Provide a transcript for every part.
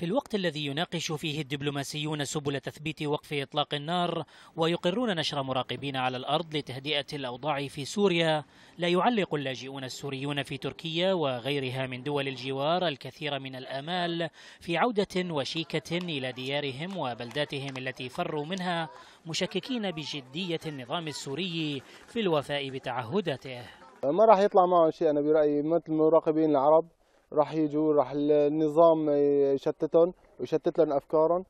في الوقت الذي يناقش فيه الدبلوماسيون سبل تثبيت وقف إطلاق النار ويقرون نشر مراقبين على الأرض لتهدئة الأوضاع في سوريا لا يعلق اللاجئون السوريون في تركيا وغيرها من دول الجوار الكثير من الآمال في عودة وشيكة إلى ديارهم وبلداتهم التي فروا منها مشككين بجدية النظام السوري في الوفاء بتعهداته ما راح يطلع معه شيء أنا برأيي مثل المراقبين العرب رح يجوا رح النظام يشتتهم ويشتت لهم افكارهم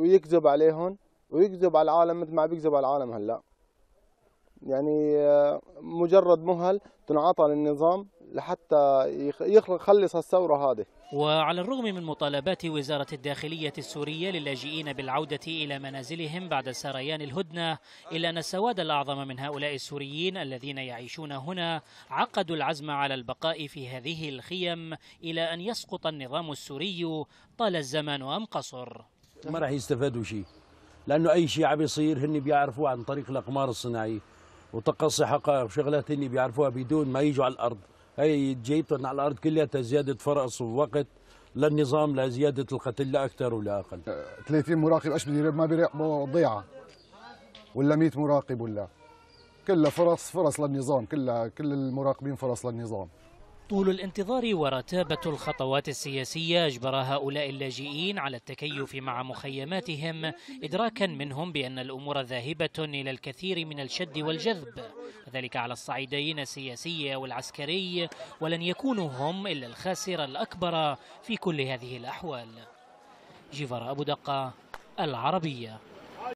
ويكذب عليهم ويكذب على العالم مثل ما بيكذب على العالم هلا يعني آه، مجرد مهل تنعطى للنظام لحتى يخلص الثورة هذه وعلى الرغم من مطالبات وزارة الداخلية السورية للاجئين بالعودة إلى منازلهم بعد سريان الهدنة إلا أن السواد الأعظم من هؤلاء السوريين الذين يعيشون هنا عقدوا العزم على البقاء في هذه الخيم إلى أن يسقط النظام السوري طال الزمان أم قصر ما راح يستفادوا شيء لأنه أي شيء عم يصير هن بيعرفوا عن طريق الأقمار الصناعية وتقصي حقائق وشغلات هن بيعرفوها بدون ما يجوا على الأرض هي جيبتهم على الارض كلها زياده فرص ووقت للنظام لزياده القتل لا اكثر ولا اقل 30 أه، مراقب ايش بده ما بيراقبوا ضيعه ولا 100 مراقب ولا كلها فرص فرص للنظام كلها كل المراقبين فرص للنظام طول الانتظار ورتابة الخطوات السياسية أجبر هؤلاء اللاجئين على التكيف مع مخيماتهم إدراكا منهم بأن الأمور ذاهبة إلى الكثير من الشد والجذب وذلك على الصعيدين السياسي والعسكري ولن يكونوا هم إلا الخاسر الأكبر في كل هذه الأحوال جيفر أبو دقة العربية